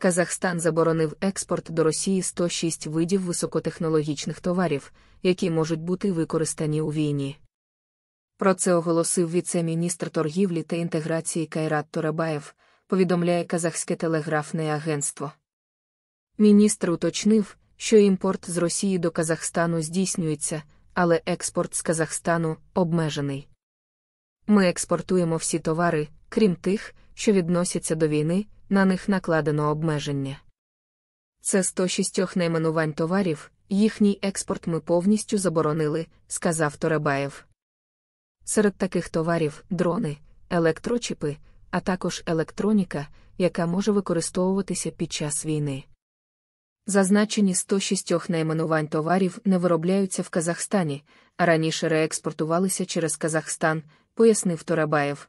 Казахстан заборонив експорт до Росії 106 видів високотехнологічних товарів, які можуть бути використані у війні. Про це оголосив віце-міністр торгівлі та інтеграції Кайрат Торабаєв, повідомляє казахське телеграфне агентство. Міністр уточнив, що імпорт з Росії до Казахстану здійснюється, але експорт з Казахстану обмежений. Ми експортуємо всі товари, крім тих, що відносяться до війни, на них накладено обмеження. Це 106 найменувань товарів, їхній експорт ми повністю заборонили, сказав Торебаєв. Серед таких товарів дрони, електрочіпи, а також електроніка, яка може використовуватися під час війни. Зазначені 106 найменувань товарів не виробляються в Казахстані, а раніше реекспортувалися через Казахстан, пояснив Торабаєв.